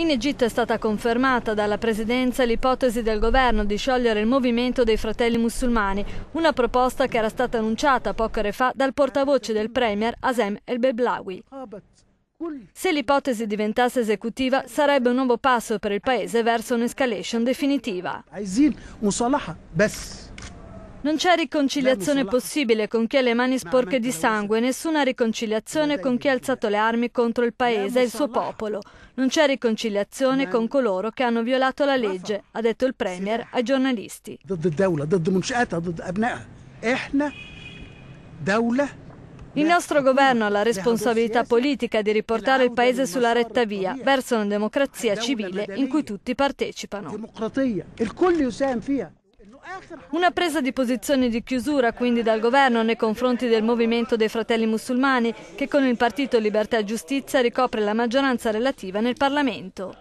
In Egitto è stata confermata dalla Presidenza l'ipotesi del governo di sciogliere il movimento dei fratelli musulmani, una proposta che era stata annunciata poche ore fa dal portavoce del Premier Asem El Beblawi. Se l'ipotesi diventasse esecutiva, sarebbe un nuovo passo per il Paese verso un'escalation definitiva. Non c'è riconciliazione possibile con chi ha le mani sporche di sangue, nessuna riconciliazione con chi ha alzato le armi contro il paese e il suo popolo. Non c'è riconciliazione con coloro che hanno violato la legge, ha detto il Premier ai giornalisti. Il nostro governo ha la responsabilità eh, politica di riportare il paese sulla retta via, verso una democrazia civile in cui tutti partecipano. Una presa di posizione di chiusura quindi dal governo nei confronti del movimento dei fratelli musulmani che con il partito Libertà e Giustizia ricopre la maggioranza relativa nel Parlamento.